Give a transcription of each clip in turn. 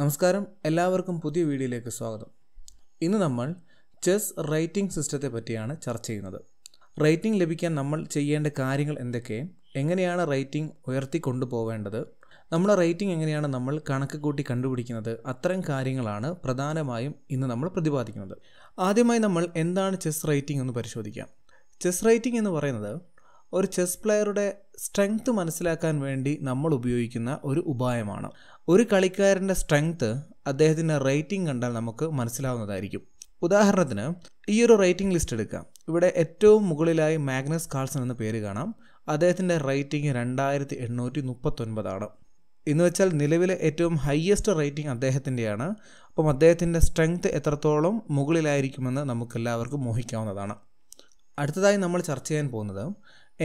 നമസ്കാരം എല്ലാവർക്കും പുതിയ വീഡിയോയിലേക്ക് സ്വാഗതം ഇന്ന് നമ്മൾ ചെസ് റേറ്റിംഗ് സിസ്റ്റത്തെ പറ്റിയാണ് ചർച്ച ചെയ്യുന്നത് റേറ്റിംഗ് ലഭിക്കാൻ നമ്മൾ ചെയ്യേണ്ട കാര്യങ്ങൾ എന്തൊക്കെ എങ്ങനെയാണ് റേറ്റിംഗ് ഉയർത്തി കൊണ്ടുപോവേണ്ടത് നമ്മുടെ റേറ്റിംഗ് എങ്ങനെയാണ് നമ്മൾ കണക്ക് കൂട്ടി കണ്ടുപിടിക്കുന്നത് അത്തരം കാര്യങ്ങളാണ് പ്രധാനമായും ഇന്ന് നമ്മൾ പ്രതിപാദിക്കുന്നത് ആദ്യമായി നമ്മൾ എന്താണ് ചെസ് റേറ്റിംഗ് എന്ന് പരിശോധിക്കാം ചെസ് റേറ്റിംഗ് എന്ന് പറയുന്നത് ഒരു ചെസ് പ്ലെയറുടെ സ്ട്രെങ്ത് മനസ്സിലാക്കാൻ വേണ്ടി നമ്മൾ ഉപയോഗിക്കുന്ന ഒരു ഉപായമാണ് ഒരു കളിക്കാരൻ്റെ സ്ട്രെങ്ത് അദ്ദേഹത്തിൻ്റെ റേറ്റിംഗ് കണ്ടാൽ നമുക്ക് മനസ്സിലാവുന്നതായിരിക്കും ഉദാഹരണത്തിന് ഈ ഒരു റേറ്റിംഗ് ലിസ്റ്റ് എടുക്കാം ഇവിടെ ഏറ്റവും മുകളിലായി മാഗ്നസ് കാൾസൺ എന്ന പേര് കാണാം അദ്ദേഹത്തിൻ്റെ റേറ്റിംഗ് രണ്ടായിരത്തി എണ്ണൂറ്റി മുപ്പത്തൊൻപതാണ് എന്ന് വെച്ചാൽ നിലവിലെ ഏറ്റവും ഹയ്യസ്റ്റ് റേറ്റിംഗ് അദ്ദേഹത്തിൻ്റെയാണ് അപ്പം അദ്ദേഹത്തിൻ്റെ സ്ട്രെങ്ത് എത്രത്തോളം മുകളിലായിരിക്കുമെന്ന് നമുക്കെല്ലാവർക്കും മോഹിക്കാവുന്നതാണ് അടുത്തതായി നമ്മൾ ചർച്ച ചെയ്യാൻ പോകുന്നത്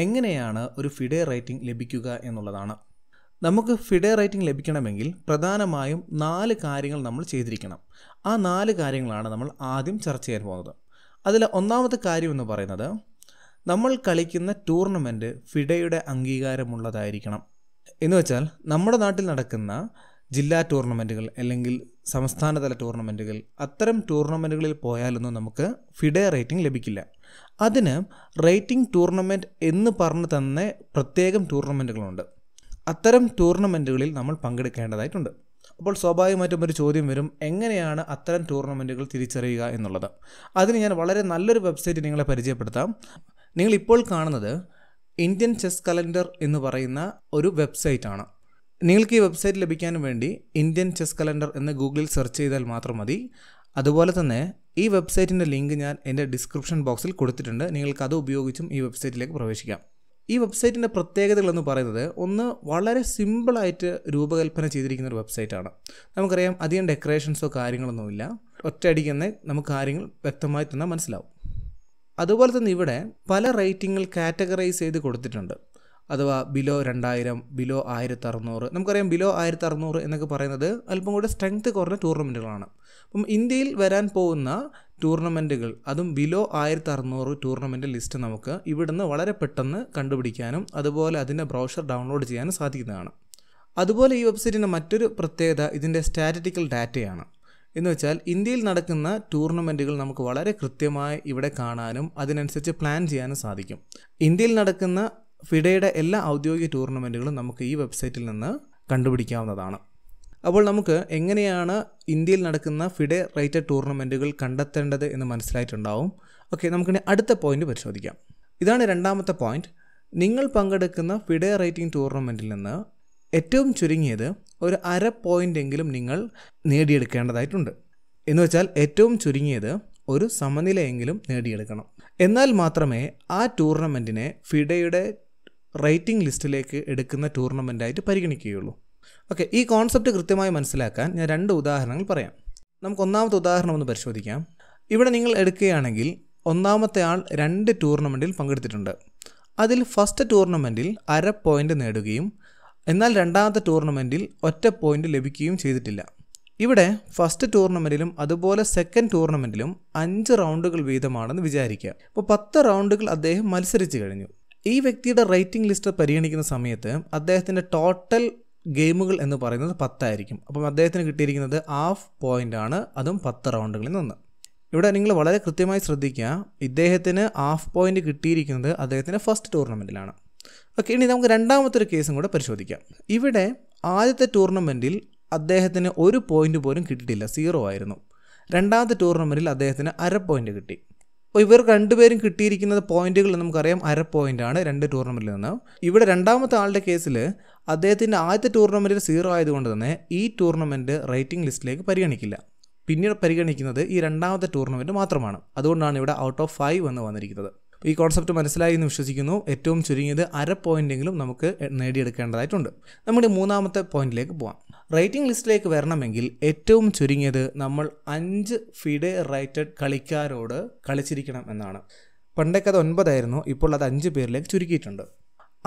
എങ്ങനെയാണ് ഒരു ഫിഡെ റേറ്റിംഗ് ലഭിക്കുക എന്നുള്ളതാണ് നമുക്ക് ഫിഡെ റേറ്റിംഗ് ലഭിക്കണമെങ്കിൽ പ്രധാനമായും നാല് കാര്യങ്ങൾ നമ്മൾ ചെയ്തിരിക്കണം ആ നാല് കാര്യങ്ങളാണ് നമ്മൾ ആദ്യം ചർച്ച ചെയ്യാൻ പോകുന്നത് അതിൽ ഒന്നാമത്തെ കാര്യം എന്ന് പറയുന്നത് നമ്മൾ കളിക്കുന്ന ടൂർണമെൻറ്റ് ഫിഡയുടെ അംഗീകാരമുള്ളതായിരിക്കണം എന്ന് വെച്ചാൽ നമ്മുടെ നാട്ടിൽ നടക്കുന്ന ജില്ലാ ടൂർണമെൻറ്റുകൾ അല്ലെങ്കിൽ സംസ്ഥാനതല ടൂർണമെൻറ്റുകൾ അത്തരം ടൂർണമെൻറ്റുകളിൽ പോയാലൊന്നും നമുക്ക് ഫിഡെ റേറ്റിംഗ് ലഭിക്കില്ല അതിന് റേറ്റിംഗ് ടൂർണമെൻറ്റ് എന്ന് പറഞ്ഞു തന്നെ പ്രത്യേകം ടൂർണമെൻറ്റുകളുണ്ട് അത്തരം ടൂർണമെൻറ്റുകളിൽ നമ്മൾ പങ്കെടുക്കേണ്ടതായിട്ടുണ്ട് അപ്പോൾ സ്വാഭാവികമായിട്ടും ഒരു ചോദ്യം വരും എങ്ങനെയാണ് അത്തരം ടൂർണമെൻറ്റുകൾ തിരിച്ചറിയുക എന്നുള്ളത് അതിന് ഞാൻ വളരെ നല്ലൊരു വെബ്സൈറ്റ് നിങ്ങളെ പരിചയപ്പെടുത്താം നിങ്ങളിപ്പോൾ കാണുന്നത് ഇന്ത്യൻ ചെസ് കലണ്ടർ എന്ന് പറയുന്ന ഒരു വെബ്സൈറ്റാണ് നിങ്ങൾക്ക് ഈ വെബ്സൈറ്റ് ലഭിക്കാൻ വേണ്ടി ഇന്ത്യൻ ചെസ് കലണ്ടർ എന്ന് ഗൂഗിളിൽ സെർച്ച് ചെയ്താൽ മാത്രം മതി അതുപോലെ തന്നെ ഈ വെബ്സൈറ്റിൻ്റെ ലിങ്ക് ഞാൻ എൻ്റെ ഡിസ്ക്രിപ്ഷൻ ബോക്സിൽ കൊടുത്തിട്ടുണ്ട് നിങ്ങൾക്ക് അത് ഉപയോഗിച്ചും ഈ വെബ്സൈറ്റിലേക്ക് പ്രവേശിക്കാം ഈ വെബ്സൈറ്റിൻ്റെ പ്രത്യേകതകളെന്ന് പറയുന്നത് ഒന്ന് വളരെ സിമ്പിളായിട്ട് രൂപകൽപ്പന ചെയ്തിരിക്കുന്ന ഒരു വെബ്സൈറ്റാണ് നമുക്കറിയാം അധികം ഡെക്കറേഷൻസോ കാര്യങ്ങളൊന്നുമില്ല ഒറ്റയടിക്ക് തന്നെ നമുക്ക് കാര്യങ്ങൾ വ്യക്തമായി തന്നെ മനസ്സിലാവും അതുപോലെ തന്നെ ഇവിടെ പല റേറ്റിങ്ങിൽ കാറ്റഗറൈസ് ചെയ്ത് കൊടുത്തിട്ടുണ്ട് അഥവാ ബിലോ രണ്ടായിരം ബിലോ ആയിരത്തി അറുന്നൂറ് നമുക്കറിയാം ബിലോ ആയിരത്തി അറുന്നൂറ് എന്നൊക്കെ പറയുന്നത് അല്പം കൂടെ സ്ട്രെങ്ത് കുറഞ്ഞ ടൂർണമെൻറ്റുകളാണ് അപ്പം ഇന്ത്യയിൽ വരാൻ പോകുന്ന ടൂർണമെൻറ്റുകൾ അതും ബിലോ ആയിരത്തി അറുന്നൂറ് ടൂർണമെൻറ്റ് ലിസ്റ്റ് നമുക്ക് ഇവിടുന്ന് വളരെ പെട്ടെന്ന് കണ്ടുപിടിക്കാനും അതുപോലെ അതിൻ്റെ ബ്രൗഷർ ഡൗൺലോഡ് ചെയ്യാനും സാധിക്കുന്നതാണ് അതുപോലെ ഈ വെബ്സൈറ്റിൻ്റെ മറ്റൊരു പ്രത്യേകത ഇതിൻ്റെ സ്റ്റാറ്റിറ്റിക്കൽ ഡാറ്റയാണ് എന്ന് വെച്ചാൽ ഇന്ത്യയിൽ നടക്കുന്ന ടൂർണമെൻറ്റുകൾ നമുക്ക് വളരെ കൃത്യമായി ഇവിടെ കാണാനും അതിനനുസരിച്ച് പ്ലാൻ ചെയ്യാനും സാധിക്കും ഇന്ത്യയിൽ നടക്കുന്ന ഫിഡയുടെ എല്ലാ ഔദ്യോഗിക ടൂർണമെൻറ്റുകളും നമുക്ക് ഈ വെബ്സൈറ്റിൽ നിന്ന് കണ്ടുപിടിക്കാവുന്നതാണ് അപ്പോൾ നമുക്ക് എങ്ങനെയാണ് ഇന്ത്യയിൽ നടക്കുന്ന ഫിഡെ റേറ്റഡ് ടൂർണമെൻറ്റുകൾ കണ്ടെത്തേണ്ടത് എന്ന് മനസ്സിലായിട്ടുണ്ടാവും ഓക്കെ നമുക്കിനി അടുത്ത പോയിന്റ് പരിശോധിക്കാം ഇതാണ് രണ്ടാമത്തെ പോയിന്റ് നിങ്ങൾ പങ്കെടുക്കുന്ന ഫിഡെ റേറ്റിംഗ് ടൂർണമെൻറ്റിൽ നിന്ന് ഏറ്റവും ചുരുങ്ങിയത് ഒരു അര പോയിൻ്റെങ്കിലും നിങ്ങൾ നേടിയെടുക്കേണ്ടതായിട്ടുണ്ട് എന്ന് വെച്ചാൽ ഏറ്റവും ചുരുങ്ങിയത് ഒരു സമനിലയെങ്കിലും നേടിയെടുക്കണം എന്നാൽ മാത്രമേ ആ ടൂർണമെൻറ്റിനെ ഫിഡയുടെ റേറ്റിംഗ് ലിസ്റ്റിലേക്ക് എടുക്കുന്ന ടൂർണമെൻറ്റായിട്ട് പരിഗണിക്കുകയുള്ളൂ ഓക്കെ ഈ കോൺസെപ്റ്റ് കൃത്യമായി മനസ്സിലാക്കാൻ ഞാൻ രണ്ട് ഉദാഹരണങ്ങൾ പറയാം നമുക്ക് ഒന്നാമത്തെ ഉദാഹരണം ഒന്ന് പരിശോധിക്കാം ഇവിടെ നിങ്ങൾ എടുക്കുകയാണെങ്കിൽ ഒന്നാമത്തെ ആൾ രണ്ട് ടൂർണമെൻറ്റിൽ പങ്കെടുത്തിട്ടുണ്ട് അതിൽ ഫസ്റ്റ് ടൂർണമെൻറ്റിൽ അര പോയിൻ്റ് നേടുകയും എന്നാൽ രണ്ടാമത്തെ ടൂർണമെൻറ്റിൽ ഒറ്റ പോയിൻ്റ് ലഭിക്കുകയും ചെയ്തിട്ടില്ല ഇവിടെ ഫസ്റ്റ് ടൂർണമെൻറ്റിലും അതുപോലെ സെക്കൻഡ് ടൂർണമെൻറ്റിലും അഞ്ച് റൗണ്ടുകൾ വീതമാണെന്ന് വിചാരിക്കുക അപ്പോൾ പത്ത് റൗണ്ടുകൾ അദ്ദേഹം മത്സരിച്ച് കഴിഞ്ഞു ഈ വ്യക്തിയുടെ റേറ്റിംഗ് ലിസ്റ്റ് പരിഗണിക്കുന്ന സമയത്ത് അദ്ദേഹത്തിൻ്റെ ടോട്ടൽ ഗെയിമുകൾ എന്ന് പറയുന്നത് പത്തായിരിക്കും അപ്പം അദ്ദേഹത്തിന് കിട്ടിയിരിക്കുന്നത് ഹാഫ് പോയിൻ്റ് ആണ് അതും പത്ത് റൗണ്ടുകളിൽ നിന്ന് ഇവിടെ നിങ്ങൾ വളരെ കൃത്യമായി ശ്രദ്ധിക്കുക ഇദ്ദേഹത്തിന് ഹാഫ് പോയിൻ്റ് കിട്ടിയിരിക്കുന്നത് അദ്ദേഹത്തിൻ്റെ ഫസ്റ്റ് ടൂർണമെൻറ്റിലാണ് ഓക്കെ ഇനി നമുക്ക് രണ്ടാമത്തെ ഒരു കേസും കൂടെ പരിശോധിക്കാം ഇവിടെ ആദ്യത്തെ ടൂർണമെൻറ്റിൽ അദ്ദേഹത്തിന് ഒരു പോയിൻ്റ് പോലും കിട്ടിയിട്ടില്ല സീറോ ആയിരുന്നു രണ്ടാമത്തെ ടൂർണമെൻറ്റിൽ അദ്ദേഹത്തിന് അര പോയിൻ്റ് കിട്ടി അപ്പോൾ ഇവർ രണ്ടുപേരും കിട്ടിയിരിക്കുന്നത് പോയിന്റുകൾ നമുക്കറിയാം അര ആണ് രണ്ട് ടൂർണമെൻറ്റിൽ നിന്ന് ഇവിടെ രണ്ടാമത്തെ ആളുടെ കേസിൽ അദ്ദേഹത്തിൻ്റെ ആദ്യത്തെ ടൂർണമെൻറ്റിൽ സീറോ ആയതുകൊണ്ട് തന്നെ ഈ ടൂർണമെൻറ്റ് റേറ്റിംഗ് ലിസ്റ്റിലേക്ക് പരിഗണിക്കില്ല പിന്നീട് പരിഗണിക്കുന്നത് ഈ രണ്ടാമത്തെ ടൂർണമെൻറ്റ് മാത്രമാണ് അതുകൊണ്ടാണ് ഇവിടെ ഔട്ട് ഓഫ് ഫൈവ് എന്ന് വന്നിരിക്കുന്നത് ഈ കോൺസെപ്റ്റ് മനസ്സിലായി എന്ന് വിശ്വസിക്കുന്നു ഏറ്റവും ചുരുങ്ങിയത് അര പോയിൻ്റെങ്കിലും നമുക്ക് നേടിയെടുക്കേണ്ടതായിട്ടുണ്ട് നമ്മുടെ മൂന്നാമത്തെ പോയിന്റിലേക്ക് പോകാം റേറ്റിംഗ് ലിസ്റ്റിലേക്ക് വരണമെങ്കിൽ ഏറ്റവും ചുരുങ്ങിയത് നമ്മൾ അഞ്ച് ഫിഡേ റൈറ്റഡ് കളിക്കാരോട് കളിച്ചിരിക്കണം എന്നാണ് പണ്ടൊക്കെ അത് ഒൻപതായിരുന്നു ഇപ്പോൾ അത് അഞ്ച് പേരിലേക്ക് ചുരുക്കിയിട്ടുണ്ട്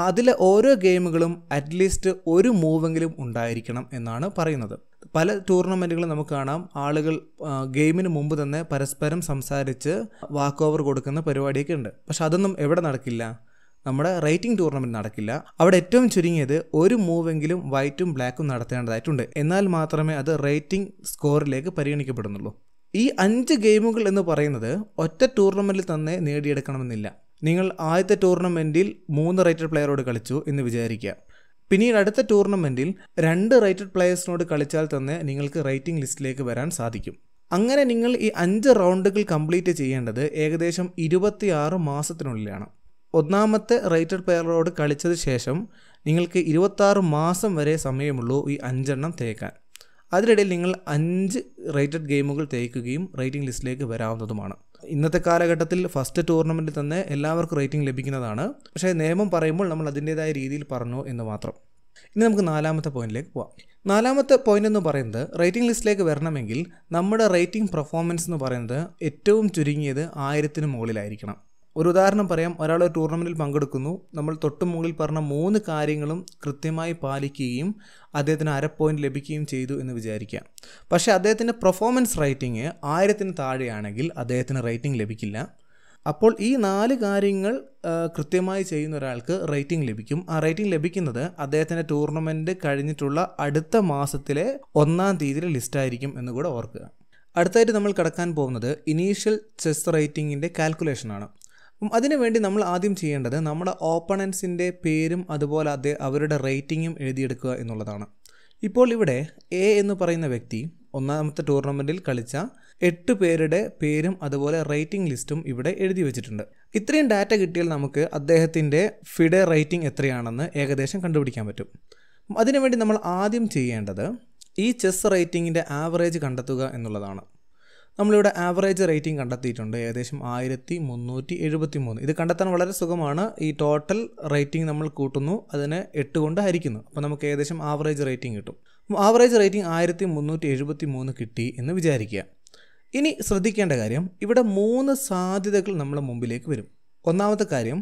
അതിലെ ഓരോ ഗെയിമുകളും അറ്റ്ലീസ്റ്റ് ഒരു മൂവെങ്കിലും ഉണ്ടായിരിക്കണം എന്നാണ് പറയുന്നത് പല ടൂർണമെൻറ്റുകളും നമുക്ക് കാണാം ആളുകൾ ഗെയിമിന് മുമ്പ് തന്നെ പരസ്പരം സംസാരിച്ച് വാക്ക് ഓവർ കൊടുക്കുന്ന പരിപാടിയൊക്കെ ഉണ്ട് പക്ഷെ അതൊന്നും എവിടെ നടക്കില്ല നമ്മുടെ റേറ്റിംഗ് ടൂർണമെൻറ്റ് നടക്കില്ല അവിടെ ഏറ്റവും ചുരുങ്ങിയത് ഒരു മൂവെങ്കിലും വൈറ്റും ബ്ലാക്കും നടത്തേണ്ടതായിട്ടുണ്ട് എന്നാൽ മാത്രമേ അത് റേറ്റിംഗ് സ്കോറിലേക്ക് പരിഗണിക്കപ്പെടുന്നുള്ളൂ ഈ അഞ്ച് ഗെയിമുകൾ എന്ന് പറയുന്നത് ഒറ്റ ടൂർണമെൻറ്റിൽ തന്നെ നേടിയെടുക്കണമെന്നില്ല നിങ്ങൾ ആദ്യത്തെ ടൂർണമെൻറ്റിൽ മൂന്ന് റേറ്റഡ് പ്ലെയറോട് കളിച്ചു എന്ന് വിചാരിക്കുക പിന്നീട് അടുത്ത ടൂർണമെൻറ്റിൽ രണ്ട് റേറ്റഡ് പ്ലെയേഴ്സിനോട് കളിച്ചാൽ തന്നെ നിങ്ങൾക്ക് റേറ്റിംഗ് ലിസ്റ്റിലേക്ക് വരാൻ സാധിക്കും അങ്ങനെ നിങ്ങൾ ഈ അഞ്ച് റൗണ്ടുകൾ കംപ്ലീറ്റ് ചെയ്യേണ്ടത് ഏകദേശം ആറ് മാസത്തിനുള്ളിലാണ് ഒന്നാമത്തെ റേറ്റഡ് പ്ലെയറോട് കളിച്ചത് ശേഷം നിങ്ങൾക്ക് ഇരുപത്താറ് മാസം വരെ സമയമുള്ളൂ ഈ അഞ്ചെണ്ണം തേക്കാൻ അതിനിടയിൽ നിങ്ങൾ അഞ്ച് റേറ്റഡ് ഗെയിമുകൾ തേക്കുകയും റേറ്റിംഗ് ലിസ്റ്റിലേക്ക് വരാവുന്നതുമാണ് ഇന്നത്തെ കാലഘട്ടത്തിൽ ഫസ്റ്റ് ടൂർണമെൻറ്റിൽ തന്നെ എല്ലാവർക്കും റേറ്റിംഗ് ലഭിക്കുന്നതാണ് പക്ഷേ നിയമം പറയുമ്പോൾ നമ്മൾ അതിൻ്റേതായ രീതിയിൽ പറഞ്ഞു എന്ന് മാത്രം ഇനി നമുക്ക് നാലാമത്തെ പോയിന്റിലേക്ക് പോവാം നാലാമത്തെ പോയിന്റ് എന്ന് പറയുന്നത് റേറ്റിംഗ് ലിസ്റ്റിലേക്ക് വരണമെങ്കിൽ നമ്മുടെ റേറ്റിംഗ് പെർഫോമൻസ് എന്ന് പറയുന്നത് ഏറ്റവും ചുരുങ്ങിയത് ആയിരത്തിന് മുകളിലായിരിക്കണം ഒരു ഉദാഹരണം പറയാം ഒരാൾ ടൂർണമെൻറ്റിൽ പങ്കെടുക്കുന്നു നമ്മൾ തൊട്ട് മുകളിൽ പറഞ്ഞ മൂന്ന് കാര്യങ്ങളും കൃത്യമായി പാലിക്കുകയും അദ്ദേഹത്തിന് അര പോയിൻറ്റ് ലഭിക്കുകയും ചെയ്തു എന്ന് വിചാരിക്കാം പക്ഷേ അദ്ദേഹത്തിൻ്റെ പെർഫോമൻസ് റേറ്റിംഗ് ആയിരത്തിന് താഴെയാണെങ്കിൽ അദ്ദേഹത്തിന് റേറ്റിംഗ് ലഭിക്കില്ല അപ്പോൾ ഈ നാല് കാര്യങ്ങൾ കൃത്യമായി ചെയ്യുന്ന ഒരാൾക്ക് റേറ്റിംഗ് ലഭിക്കും ആ റേറ്റിംഗ് ലഭിക്കുന്നത് അദ്ദേഹത്തിൻ്റെ ടൂർണമെൻറ്റ് കഴിഞ്ഞിട്ടുള്ള അടുത്ത മാസത്തിലെ ഒന്നാം തീയതിയിലെ ലിസ്റ്റായിരിക്കും എന്ന് കൂടെ ഓർക്കുക അടുത്തായിട്ട് നമ്മൾ കടക്കാൻ പോകുന്നത് ഇനീഷ്യൽ ചെസ് റേറ്റിംഗിൻ്റെ കാൽക്കുലേഷനാണ് അതിനുവേണ്ടി നമ്മൾ ആദ്യം ചെയ്യേണ്ടത് നമ്മുടെ ഓപ്പണൻസിൻ്റെ പേരും അതുപോലെ അത് അവരുടെ റേറ്റിങ്ങും എഴുതിയെടുക്കുക എന്നുള്ളതാണ് ഇപ്പോൾ ഇവിടെ എ എന്ന് പറയുന്ന വ്യക്തി ഒന്നാമത്തെ ടൂർണമെൻറ്റിൽ കളിച്ച എട്ട് പേരുടെ പേരും അതുപോലെ റേറ്റിംഗ് ലിസ്റ്റും ഇവിടെ എഴുതി വെച്ചിട്ടുണ്ട് ഇത്രയും ഡാറ്റ കിട്ടിയാൽ നമുക്ക് അദ്ദേഹത്തിൻ്റെ ഫിഡെ റേറ്റിംഗ് എത്രയാണെന്ന് ഏകദേശം കണ്ടുപിടിക്കാൻ പറ്റും അതിനുവേണ്ടി നമ്മൾ ആദ്യം ചെയ്യേണ്ടത് ഈ ചെസ് റേറ്റിങ്ങിൻ്റെ ആവറേജ് കണ്ടെത്തുക എന്നുള്ളതാണ് നമ്മളിവിടെ ആവറേജ് റേറ്റിംഗ് കണ്ടെത്തിയിട്ടുണ്ട് ഏകദേശം ആയിരത്തി മുന്നൂറ്റി എഴുപത്തി മൂന്ന് ഇത് കണ്ടെത്താൻ വളരെ സുഖമാണ് ഈ ടോട്ടൽ റേറ്റിംഗ് നമ്മൾ കൂട്ടുന്നു അതിനെ എട്ട് കൊണ്ട് ഹരിക്കുന്നു അപ്പോൾ നമുക്ക് ഏകദേശം ആവറേജ് റേറ്റിംഗ് കിട്ടും ആവറേജ് റേറ്റിംഗ് ആയിരത്തി മുന്നൂറ്റി എഴുപത്തി മൂന്ന് കിട്ടി എന്ന് വിചാരിക്കുക ഇനി ശ്രദ്ധിക്കേണ്ട കാര്യം ഇവിടെ മൂന്ന് സാധ്യതകൾ നമ്മളെ മുമ്പിലേക്ക് വരും ഒന്നാമത്തെ കാര്യം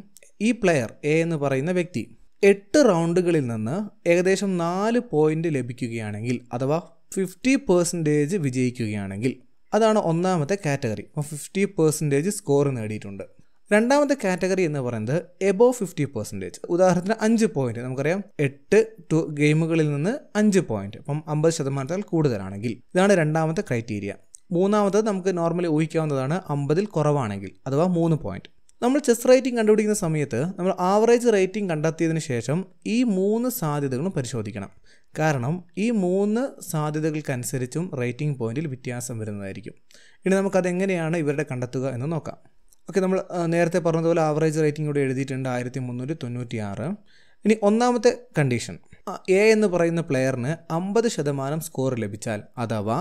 ഈ പ്ലെയർ എ എന്ന് പറയുന്ന വ്യക്തി എട്ട് റൗണ്ടുകളിൽ നിന്ന് ഏകദേശം നാല് പോയിൻ്റ് ലഭിക്കുകയാണെങ്കിൽ അഥവാ ഫിഫ്റ്റി പെർസെൻറ്റേജ് വിജയിക്കുകയാണെങ്കിൽ അതാണ് ഒന്നാമത്തെ കാറ്റഗറി ഫിഫ്റ്റി പെർസെൻറ്റേജ് സ്കോർ നേടിയിട്ടുണ്ട് രണ്ടാമത്തെ കാറ്റഗറി എന്ന് പറയുന്നത് എബോ ഫിഫ്റ്റി പെർസെൻറ്റേജ് ഉദാഹരണത്തിന് അഞ്ച് പോയിന്റ് നമുക്കറിയാം എട്ട് ടു ഗെയിമുകളിൽ നിന്ന് അഞ്ച് പോയിന്റ് അപ്പം അമ്പത് ശതമാനത്തിൽ കൂടുതലാണെങ്കിൽ ഇതാണ് രണ്ടാമത്തെ ക്രൈറ്റീരിയ മൂന്നാമത് നമുക്ക് നോർമലി ഊഹിക്കാവുന്നതാണ് അമ്പതിൽ കുറവാണെങ്കിൽ അഥവാ മൂന്ന് പോയിന്റ് നമ്മൾ ചെസ് റേറ്റിംഗ് കണ്ടുപിടിക്കുന്ന സമയത്ത് നമ്മൾ ആവറേജ് റേറ്റിംഗ് കണ്ടെത്തിയതിന് ശേഷം ഈ മൂന്ന് സാധ്യതകളും പരിശോധിക്കണം കാരണം ഈ മൂന്ന് സാധ്യതകൾക്കനുസരിച്ചും റേറ്റിംഗ് പോയിന്റിൽ വ്യത്യാസം വരുന്നതായിരിക്കും ഇനി നമുക്കതെങ്ങനെയാണ് ഇവരുടെ കണ്ടെത്തുക എന്ന് നോക്കാം ഓക്കെ നമ്മൾ നേരത്തെ പറഞ്ഞതുപോലെ ആവറേജ് റേറ്റിംഗ് ഇവിടെ എഴുതിയിട്ടുണ്ട് ആയിരത്തി മുന്നൂറ്റി തൊണ്ണൂറ്റി ആറ് ഇനി ഒന്നാമത്തെ കണ്ടീഷൻ എ എന്ന് പറയുന്ന പ്ലെയറിന് അമ്പത് ശതമാനം സ്കോർ ലഭിച്ചാൽ അഥവാ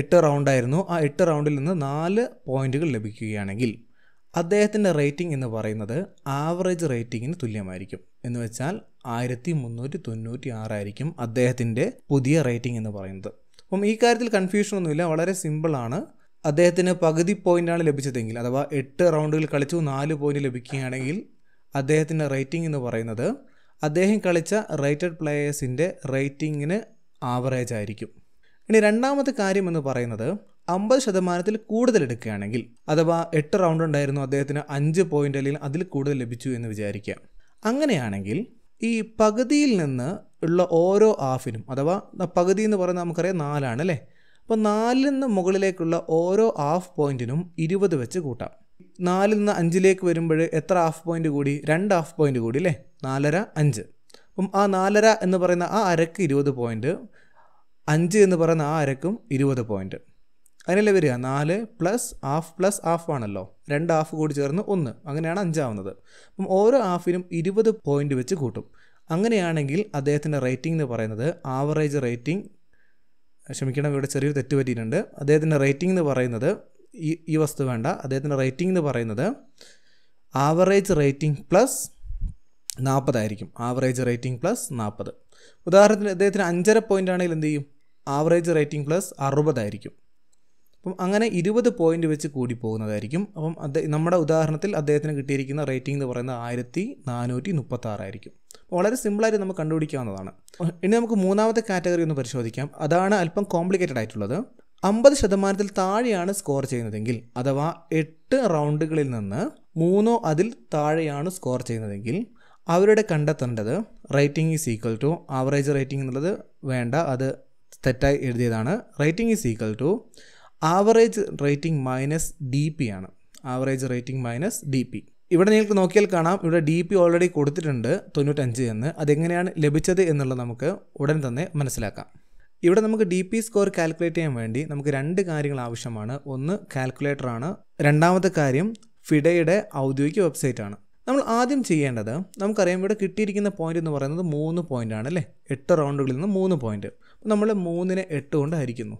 എട്ട് റൗണ്ടായിരുന്നു ആ എട്ട് റൗണ്ടിൽ നിന്ന് നാല് പോയിന്റുകൾ ലഭിക്കുകയാണെങ്കിൽ അദ്ദേഹത്തിൻ്റെ റേറ്റിംഗ് എന്ന് പറയുന്നത് ആവറേജ് റേറ്റിങ്ങിന് തുല്യമായിരിക്കും എന്ന് വെച്ചാൽ ആയിരത്തി മുന്നൂറ്റി തൊണ്ണൂറ്റി ആറായിരിക്കും അദ്ദേഹത്തിൻ്റെ പുതിയ റേറ്റിംഗ് എന്ന് പറയുന്നത് അപ്പം ഈ കാര്യത്തിൽ കൺഫ്യൂഷൻ ഒന്നുമില്ല വളരെ സിമ്പിളാണ് അദ്ദേഹത്തിന് പകുതി പോയിൻ്റാണ് ലഭിച്ചതെങ്കിൽ അഥവാ എട്ട് റൗണ്ടുകൾ കളിച്ചു നാല് പോയിൻ്റ് ലഭിക്കുകയാണെങ്കിൽ അദ്ദേഹത്തിൻ്റെ റേറ്റിംഗ് എന്ന് പറയുന്നത് അദ്ദേഹം കളിച്ച റേറ്റഡ് പ്ലേയേഴ്സിൻ്റെ റേറ്റിങ്ങിന് ആവറേജ് ആയിരിക്കും ഇനി രണ്ടാമത്തെ കാര്യം എന്ന് പറയുന്നത് അമ്പത് ശതമാനത്തിൽ കൂടുതൽ എടുക്കുകയാണെങ്കിൽ അഥവാ എട്ട് റൗണ്ട് ഉണ്ടായിരുന്നു അദ്ദേഹത്തിന് അഞ്ച് പോയിന്റ് അല്ലെങ്കിൽ അതിൽ കൂടുതൽ ലഭിച്ചു എന്ന് വിചാരിക്കുക അങ്ങനെയാണെങ്കിൽ ഈ പകുതിയിൽ നിന്ന് ഉള്ള ഓരോ ഹാഫിനും അഥവാ പകുതി എന്ന് പറയുന്നത് നമുക്കറിയാം നാലാണ് അല്ലേ അപ്പോൾ നാലിൽ നിന്ന് മുകളിലേക്കുള്ള ഓരോ ഹാഫ് പോയിന്റിനും ഇരുപത് വെച്ച് കൂട്ടാം നാലിൽ നിന്ന് അഞ്ചിലേക്ക് വരുമ്പോൾ എത്ര ഹാഫ് പോയിന്റ് കൂടി രണ്ട് ഹാഫ് പോയിന്റ് കൂടി അല്ലേ നാലര അഞ്ച് അപ്പം ആ നാലര എന്ന് പറയുന്ന ആ അരക്ക് ഇരുപത് പോയിന്റ് അഞ്ച് എന്ന് പറയുന്ന ആ അരക്കും ഇരുപത് പോയിന്റ് അങ്ങനെയല്ല വരിക നാല് പ്ലസ് ഹാഫ് പ്ലസ് ഹാഫ് ആണല്ലോ രണ്ട് ഹാഫ് കൂടി ചേർന്ന് ഒന്ന് അങ്ങനെയാണ് അഞ്ചാവുന്നത് അപ്പം ഓരോ ഹാഫിനും ഇരുപത് പോയിൻ്റ് വെച്ച് കൂട്ടും അങ്ങനെയാണെങ്കിൽ അദ്ദേഹത്തിൻ്റെ റേറ്റിംഗ് എന്ന് പറയുന്നത് ആവറേജ് റേറ്റിംഗ് ക്ഷമിക്കണം ഇവിടെ ചെറിയൊരു തെറ്റ് പറ്റിയിട്ടുണ്ട് അദ്ദേഹത്തിൻ്റെ റേറ്റിംഗ് എന്ന് പറയുന്നത് ഈ ഈ വസ്തു വേണ്ട അദ്ദേഹത്തിൻ്റെ റേറ്റിംഗ് എന്ന് പറയുന്നത് ആവറേജ് റേറ്റിംഗ് പ്ലസ് നാൽപ്പതായിരിക്കും ആവറേജ് റേറ്റിംഗ് പ്ലസ് നാൽപ്പത് ഉദാഹരണത്തിന് അദ്ദേഹത്തിന് അഞ്ചര പോയിൻ്റ് ആണെങ്കിൽ എന്ത് ചെയ്യും ആവറേജ് റേറ്റിംഗ് പ്ലസ് അറുപതായിരിക്കും അപ്പം അങ്ങനെ ഇരുപത് പോയിൻ്റ് വെച്ച് കൂടി പോകുന്നതായിരിക്കും അപ്പം അദ്ദേഹം നമ്മുടെ ഉദാഹരണത്തിൽ അദ്ദേഹത്തിന് കിട്ടിയിരിക്കുന്ന റേറ്റിംഗ് എന്ന് പറയുന്നത് ആയിരത്തി നാനൂറ്റി മുപ്പത്താറായിരിക്കും വളരെ സിമ്പിളായിട്ട് നമുക്ക് കണ്ടുപിടിക്കാവുന്നതാണ് ഇനി നമുക്ക് മൂന്നാമത്തെ കാറ്റഗറി ഒന്ന് പരിശോധിക്കാം അതാണ് അല്പം കോംപ്ലിക്കേറ്റഡ് ആയിട്ടുള്ളത് അമ്പത് ശതമാനത്തിൽ താഴെയാണ് സ്കോർ ചെയ്യുന്നതെങ്കിൽ അഥവാ എട്ട് റൗണ്ടുകളിൽ നിന്ന് മൂന്നോ അതിൽ താഴെയാണ് സ്കോർ ചെയ്യുന്നതെങ്കിൽ അവരുടെ കണ്ടെത്തേണ്ടത് rating is equal to average rating എന്നുള്ളത് വേണ്ട അത് തെറ്റായി എഴുതിയതാണ് rating is equal to average rating minus D P ആണ് average rating minus D P ഇവിടെ നിങ്ങൾക്ക് നോക്കിയാൽ കാണാം ഇവിടെ ഡി പി ഓൾറെഡി കൊടുത്തിട്ടുണ്ട് തൊണ്ണൂറ്റഞ്ച് എന്ന് അതെങ്ങനെയാണ് ലഭിച്ചത് എന്നുള്ളത് നമുക്ക് ഉടൻ തന്നെ മനസ്സിലാക്കാം ഇവിടെ നമുക്ക് ഡി പി സ്കോർ കാൽക്കുലേറ്റ് ചെയ്യാൻ വേണ്ടി നമുക്ക് രണ്ട് കാര്യങ്ങൾ ആവശ്യമാണ് ഒന്ന് കാൽക്കുലേറ്ററാണ് രണ്ടാമത്തെ കാര്യം ഫിഡയുടെ ഔദ്യോഗിക വെബ്സൈറ്റാണ് നമ്മൾ ആദ്യം ചെയ്യേണ്ടത് നമുക്കറിയാം ഇവിടെ കിട്ടിയിരിക്കുന്ന പോയിന്റ് എന്ന് പറയുന്നത് മൂന്ന് പോയിന്റ് ആണ് അല്ലേ എട്ട് റൗണ്ടുകളിൽ നിന്ന് മൂന്ന് പോയിന്റ് നമ്മൾ മൂന്നിനെ എട്ട് കൊണ്ട് ഹരിക്കുന്നു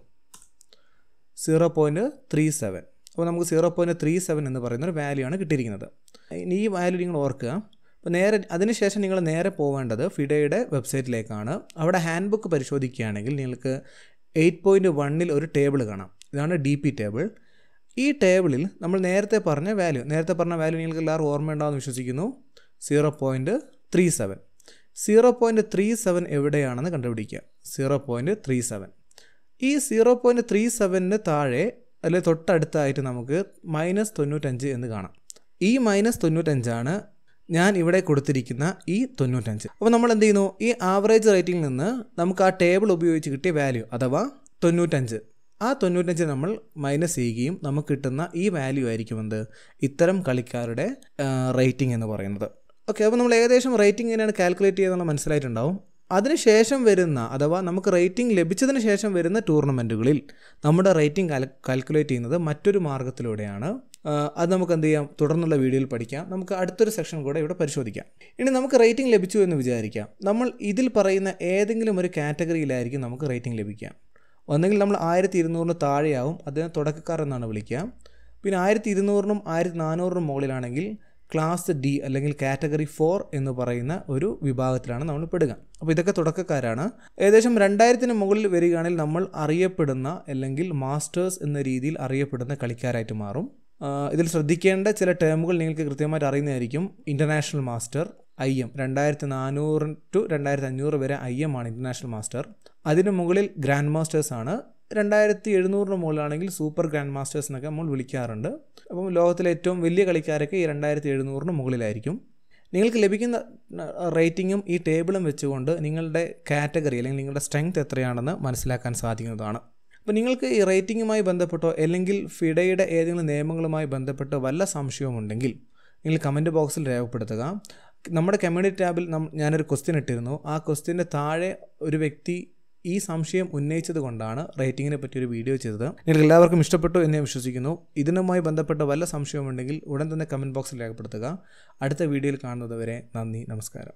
സീറോ പോയിൻറ്റ് ത്രീ സെവൻ അപ്പോൾ നമുക്ക് സീറോ പോയിൻറ്റ് ത്രീ സെവൻ എന്ന് പറയുന്ന ഒരു വാല്യൂ ആണ് കിട്ടിയിരിക്കുന്നത് ഇനി ഈ വാല്യൂ നിങ്ങൾ ഓർക്കുക അപ്പോൾ നേരെ അതിനുശേഷം നിങ്ങൾ നേരെ പോവേണ്ടത് ഫിഡയുടെ വെബ്സൈറ്റിലേക്കാണ് അവിടെ ഹാൻഡ് ബുക്ക് പരിശോധിക്കുകയാണെങ്കിൽ നിങ്ങൾക്ക് എയ്റ്റ് പോയിൻറ്റ് വണ്ണിൽ ഒരു ടേബിൾ കാണാം ഇതാണ് ഡി പി ടേബിൾ ഈ ടേബിളിൽ നമ്മൾ നേരത്തെ പറഞ്ഞ വാല്യൂ നേരത്തെ പറഞ്ഞ വാല്യൂ നിങ്ങൾക്ക് എല്ലാവർക്കും ഓർമ്മയുണ്ടാവുമെന്ന് വിശ്വസിക്കുന്നു zero point three seven zero point three seven എവിടെയാണെന്ന് കണ്ടുപിടിക്കുക സീറോ പോയിൻറ്റ് ത്രീ സെവൻ ഈ സീറോ പോയിൻറ്റ് ത്രീ സെവനിന് താഴെ അല്ലെ തൊട്ടടുത്തായിട്ട് നമുക്ക് മൈനസ് തൊണ്ണൂറ്റഞ്ച് എന്ന് കാണാം ഈ മൈനസ് തൊണ്ണൂറ്റഞ്ചാണ് ഞാൻ ഇവിടെ കൊടുത്തിരിക്കുന്ന ഈ തൊണ്ണൂറ്റഞ്ച് അപ്പോൾ നമ്മൾ എന്ത് ചെയ്യുന്നു ഈ ആവറേജ് റേറ്റിംഗിൽ നിന്ന് നമുക്ക് ആ ടേബിൾ ഉപയോഗിച്ച് കിട്ടിയ വാല്യൂ അഥവാ തൊണ്ണൂറ്റഞ്ച് ആ തൊണ്ണൂറ്റഞ്ച് നമ്മൾ മൈനസ് ചെയ്യുകയും നമുക്ക് കിട്ടുന്ന ഈ വാല്യൂ ആയിരിക്കും എന്ത് ഇത്തരം കളിക്കാരുടെ റേറ്റിംഗ് എന്ന് പറയുന്നത് ഓക്കെ അപ്പോൾ നമ്മൾ ഏകദേശം റേറ്റിംഗ് എങ്ങനെയാണ് കാൽക്കുലേറ്റ് ചെയ്യുന്നത് മനസ്സിലായിട്ടുണ്ടാവും അതിനുശേഷം വരുന്ന അഥവാ നമുക്ക് റേറ്റിംഗ് ലഭിച്ചതിന് ശേഷം വരുന്ന ടൂർണമെൻറ്റുകളിൽ നമ്മുടെ റേറ്റിംഗ് കാൽ കാൽക്കുലേറ്റ് ചെയ്യുന്നത് മറ്റൊരു മാർഗത്തിലൂടെയാണ് അത് നമുക്ക് എന്ത് ചെയ്യാം തുടർന്നുള്ള വീഡിയോയിൽ പഠിക്കാം നമുക്ക് അടുത്തൊരു സെക്ഷൻ കൂടെ ഇവിടെ പരിശോധിക്കാം ഇനി നമുക്ക് റേറ്റിംഗ് ലഭിച്ചു എന്ന് വിചാരിക്കാം നമ്മൾ ഇതിൽ പറയുന്ന ഏതെങ്കിലും ഒരു കാറ്റഗറിയിലായിരിക്കും നമുക്ക് റേറ്റിംഗ് ലഭിക്കാം ഒന്നെങ്കിൽ നമ്മൾ ആയിരത്തി ഇരുന്നൂറിന് താഴെയാവും അതിനെ തുടക്കക്കാർ എന്നാണ് വിളിക്കുക പിന്നെ ആയിരത്തി ഇരുന്നൂറിനും ആയിരത്തി നാനൂറിനും മുകളിലാണെങ്കിൽ ക്ലാസ് ഡി അല്ലെങ്കിൽ കാറ്റഗറി ഫോർ എന്ന് പറയുന്ന ഒരു വിഭാഗത്തിലാണ് നമ്മൾ പെടുക അപ്പോൾ ഇതൊക്കെ തുടക്കക്കാരാണ് ഏകദേശം രണ്ടായിരത്തിന് മുകളിൽ വരികയാണെങ്കിൽ നമ്മൾ അറിയപ്പെടുന്ന അല്ലെങ്കിൽ മാസ്റ്റേഴ്സ് എന്ന രീതിയിൽ അറിയപ്പെടുന്ന കളിക്കാരായിട്ട് മാറും ഇതിൽ ശ്രദ്ധിക്കേണ്ട ചില ടേമുകൾ നിങ്ങൾക്ക് കൃത്യമായിട്ട് അറിയുന്നതായിരിക്കും ഇൻ്റർനാഷണൽ മാസ്റ്റർ ഐ എം രണ്ടായിരത്തി നാനൂറ് ടു രണ്ടായിരത്തി അഞ്ഞൂറ് വരെ ഐ എം ആണ് ഇൻ്റർനാഷണൽ മാസ്റ്റർ അതിന് മുകളിൽ ഗ്രാൻഡ് മാസ്റ്റേഴ്സ് ആണ് രണ്ടായിരത്തി എഴുന്നൂറിന് മുകളിലാണെങ്കിൽ സൂപ്പർ ഗ്രാൻഡ് മാസ്റ്റേഴ്സ് എന്നൊക്കെ നമ്മൾ വിളിക്കാറുണ്ട് അപ്പം ലോകത്തിലെ ഏറ്റവും വലിയ കളിക്കാരൊക്കെ ഈ രണ്ടായിരത്തി എഴുന്നൂറിന് മുകളിലായിരിക്കും നിങ്ങൾക്ക് ലഭിക്കുന്ന റേറ്റിങ്ങും ഈ ടേബിളും വെച്ചുകൊണ്ട് നിങ്ങളുടെ കാറ്റഗറി അല്ലെങ്കിൽ നിങ്ങളുടെ സ്ട്രെങ്ത് എത്രയാണെന്ന് മനസ്സിലാക്കാൻ സാധിക്കുന്നതാണ് അപ്പോൾ നിങ്ങൾക്ക് ഈ റേറ്റിങ്ങുമായി ബന്ധപ്പെട്ടോ അല്ലെങ്കിൽ ഫിഡയുടെ ഏതെങ്കിലും നിയമങ്ങളുമായി ബന്ധപ്പെട്ട് വല്ല സംശയവുമുണ്ടെങ്കിൽ നിങ്ങൾ കമൻറ്റ് ബോക്സിൽ രേഖപ്പെടുത്തുക നമ്മുടെ കമ്മ്യൂണിറ്റി ടാബിൽ ഞാനൊരു ക്വസ്റ്റ്യൻ ഇട്ടിരുന്നു ആ ക്വസ്റ്റ്യൻ്റെ താഴെ ഒരു വ്യക്തി ഈ സംശയം ഉന്നയിച്ചത് കൊണ്ടാണ് റേറ്റിങ്ങിനെ പറ്റി ഒരു വീഡിയോ ചെയ്തത് നിങ്ങൾക്ക് എല്ലാവർക്കും ഇഷ്ടപ്പെട്ടു എന്ന് ഞാൻ വിശ്വസിക്കുന്നു ഇതിനുമായി ബന്ധപ്പെട്ട വല്ല സംശയമുണ്ടെങ്കിൽ ഉടൻ തന്നെ കമൻറ്റ് ബോക്സിൽ രേഖപ്പെടുത്തുക അടുത്ത വീഡിയോയിൽ കാണുന്നതുവരെ നന്ദി നമസ്കാരം